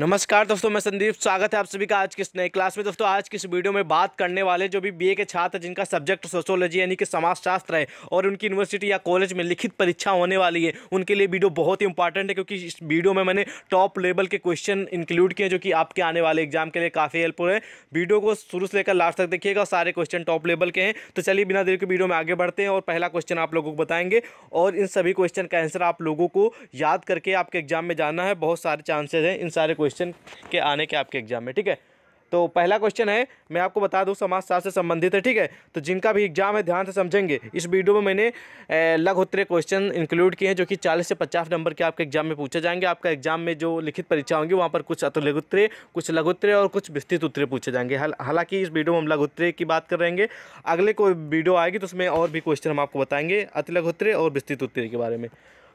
नमस्कार दोस्तों मैं संदीप स्वागत है आप सभी का आज किस नए क्लास में दोस्तों आज की इस वीडियो में बात करने वाले जो भी बीए के छात्र जिनका सब्जेक्ट सोशोलॉजी यानी कि समाजशास्त्र है और उनकी यूनिवर्सिटी या कॉलेज में लिखित परीक्षा होने वाली है उनके लिए वीडियो बहुत ही इंपॉर्टेंट है क्योंकि इस वीडियो में मैंने टॉप लेवल के क्वेश्चन इंक्लूड किए जो कि आपके आने वाले एग्जाम के लिए काफ़ी हेल्पफुल है वीडियो को शुरू से लेकर लास्ट तक देखिएगा सारे क्वेश्चन टॉप लेवल के हैं तो चलिए बिना देर के वीडियो में आगे बढ़ते हैं और पहला क्वेश्चन आप लोगों को बताएंगे और इन सभी क्वेश्चन का आंसर आप लोगों को याद करके आपके एग्जाम में जाना है बहुत सारे चांसेज हैं इन सारे क्वेश्चन क्वेश्चन के आने के आपके एग्जाम में ठीक है तो पहला क्वेश्चन है मैं आपको बता दूं समाजशास्त्र से संबंधित है ठीक है तो जिनका भी एग्जाम है ध्यान से समझेंगे इस वीडियो में मैंने लघुत्तरीय क्वेश्चन इंक्लूड किए हैं जो कि 40 से 50 नंबर के आपके एग्जाम में पूछे जाएंगे आपका एग्जाम में जो लिखित परीक्षा होंगी वहाँ पर कुछ अतुलघुत्तरीय कुछ लघुत्तरीय और कुछ विस्तृत उत्तरे पूछे जाएंगे हालांकि इस वीडियो में हम लघुत्तरीय की बात कर रहेंगे अगले कोई वीडियो आएगी तो उसमें और भी क्वेश्चन हम आपको बताएंगे अतिलघुत्तरीय और विस्तृत उत्तरे के बारे में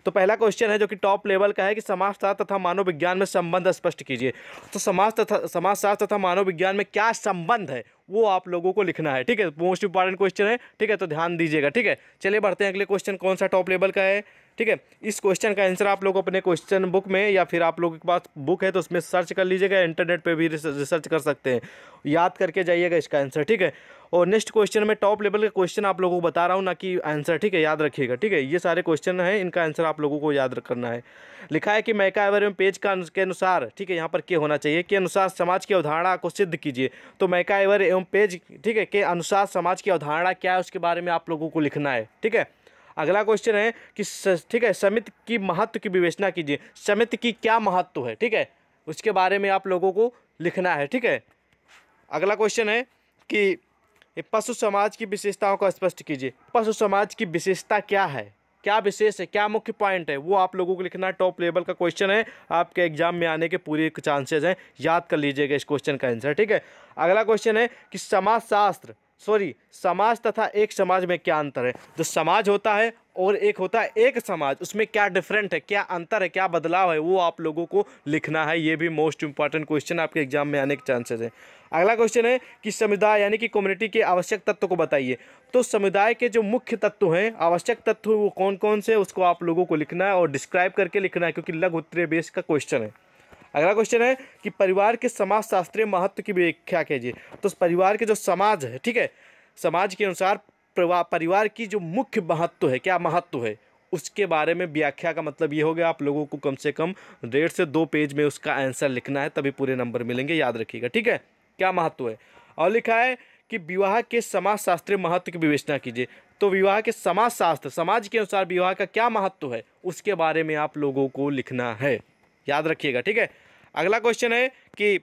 तो पहला क्वेश्चन है जो कि टॉप लेवल का है कि समाजशास्त्र तथा मानव विज्ञान में संबंध स्पष्ट कीजिए तो समाज तथा समाजशास्त्र तथा मानव विज्ञान में क्या संबंध है वो आप लोगों को लिखना है ठीक है मोस्ट इंपॉर्टेंट क्वेश्चन है ठीक है तो ध्यान दीजिएगा ठीक है चलिए बढ़ते हैं अगले क्वेश्चन कौन सा टॉप लेवल का है ठीक है इस क्वेश्चन का आंसर आप लोग अपने क्वेश्चन बुक में या फिर आप लोगों के पास बुक है तो उसमें सर्च कर लीजिएगा इंटरनेट पे भी रिसर्च कर सकते हैं याद करके जाइएगा इसका आंसर ठीक है और नेक्स्ट क्वेश्चन में टॉप लेवल के क्वेश्चन आप लोगों को बता रहा हूँ ना कि आंसर ठीक है याद रखिएगा ठीक है ये सारे क्वेश्चन हैं इनका आंसर आप लोगों को याद करना है लिखा है कि मैका एवर एम पेज का के अनुसार ठीक है यहाँ पर क्या होना चाहिए के अनुसार समाज की अवधारणा को सिद्ध कीजिए तो मैका एवर एवं पेज ठीक है के अनुसार समाज की अवधारणा क्या है उसके बारे में आप लोगों को लिखना है ठीक है अगला क्वेश्चन है कि ठीक है समिति की महत्व की विवेचना कीजिए समिति की क्या महत्व है ठीक है उसके बारे में आप लोगों को लिखना है ठीक है अगला क्वेश्चन है कि पशु समाज की विशेषताओं का स्पष्ट कीजिए पशु समाज की विशेषता क्या है क्या विशेष है क्या मुख्य पॉइंट है वो आप लोगों को लिखना है टॉप लेवल का क्वेश्चन है आपके एग्जाम में आने के पूरे चांसेज हैं याद कर लीजिएगा इस क्वेश्चन का आंसर ठीक है अगला क्वेश्चन है कि समाजशास्त्र सॉरी समाज तथा एक समाज में क्या अंतर है जो समाज होता है और एक होता है एक समाज उसमें क्या डिफरेंट है क्या अंतर है क्या बदलाव है वो आप लोगों को लिखना है ये भी मोस्ट इंपॉर्टेंट क्वेश्चन आपके एग्जाम में आने के चांसेस हैं अगला क्वेश्चन है कि समुदाय यानी कि कम्युनिटी के आवश्यक तत्व को बताइए तो समुदाय के जो मुख्य तत्व हैं आवश्यक तत्व वो कौन कौन से उसको आप लोगों को लिखना है और डिस्क्राइब करके लिखना है क्योंकि लघु उत्तरीय बेस का क्वेश्चन है अगला क्वेश्चन है कि परिवार के समाज शास्त्रीय महत्व की व्याख्या कीजिए तो परिवार के जो समाज है ठीक है समाज के अनुसार परिवार की जो मुख्य महत्व है क्या महत्व है उसके बारे में व्याख्या का मतलब ये हो गया आप लोगों को कम से कम डेढ़ से दो पेज में उसका आंसर लिखना है तभी पूरे नंबर मिलेंगे याद रखिएगा ठीक है क्या महत्व है और लिखा है कि विवाह के समाज शास्त्रीय महत्व की विवेचना कीजिए तो विवाह के समाज शास्त्र समाज के अनुसार विवाह का क्या महत्व है उसके बारे में आप लोगों को लिखना है याद रखिएगा ठीक है अगला क्वेश्चन है कि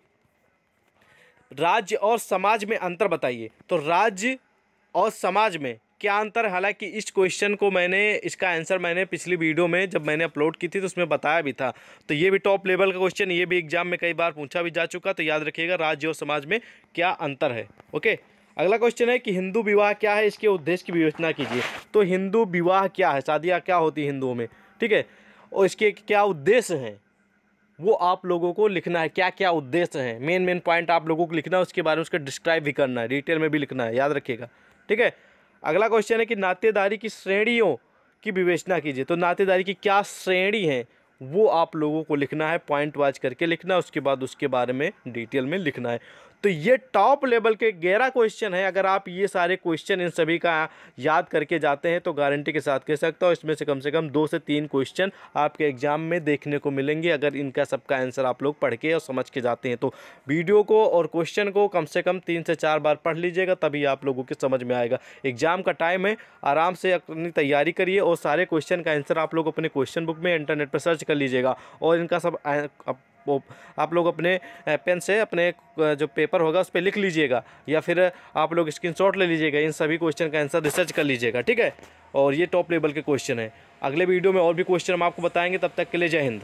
राज्य और समाज में अंतर बताइए तो राज्य और समाज में क्या अंतर हालांकि इस क्वेश्चन को मैंने इसका आंसर मैंने पिछली वीडियो में जब मैंने अपलोड की थी तो उसमें बताया भी था तो ये भी टॉप लेवल का क्वेश्चन ये भी एग्जाम में कई बार पूछा भी जा चुका तो याद रखिएगा राज्य और समाज में क्या अंतर है ओके अगला क्वेश्चन है कि हिंदू विवाह क्या है इसके उद्देश्य की विवेचना कीजिए तो हिंदू विवाह क्या है शादियाँ क्या होती हिंदुओं में ठीक है और इसके क्या उद्देश्य हैं वो आप लोगों को लिखना है क्या क्या उद्देश्य है मेन मेन पॉइंट आप लोगों को लिखना है उसके बारे में उसका डिस्क्राइब भी करना है डिटेल में भी लिखना है याद रखिएगा ठीक है अगला क्वेश्चन है कि नातेदारी की श्रेणियों की विवेचना कीजिए तो नातेदारी की क्या श्रेणी है वो आप लोगों को लिखना है पॉइंट वाइज करके लिखना है उसके बाद उसके बारे में डिटेल में लिखना है तो ये टॉप लेवल के ग्यारह क्वेश्चन हैं अगर आप ये सारे क्वेश्चन इन सभी का याद करके जाते हैं तो गारंटी के साथ कह सकता हूँ इसमें से कम से कम दो से तीन क्वेश्चन आपके एग्जाम में देखने को मिलेंगे अगर इनका सबका आंसर आप लोग पढ़ के और समझ के जाते हैं तो वीडियो को और क्वेश्चन को कम से कम तीन से चार बार पढ़ लीजिएगा तभी आप लोगों के समझ में आएगा एग्जाम का टाइम है आराम से अपनी तैयारी करिए और सारे क्वेश्चन का आंसर आप लोग अपने क्वेश्चन बुक में इंटरनेट पर सर्च कर लीजिएगा और इनका सब आप आप लोग अपने पेन से अपने जो पेपर होगा उस पर लिख लीजिएगा या फिर आप लोग स्क्रीनशॉट ले लीजिएगा इन सभी क्वेश्चन का आंसर रिसर्च कर लीजिएगा ठीक है और ये टॉप लेवल के क्वेश्चन है अगले वीडियो में और भी क्वेश्चन हम आपको बताएंगे तब तक के लिए जय हिंद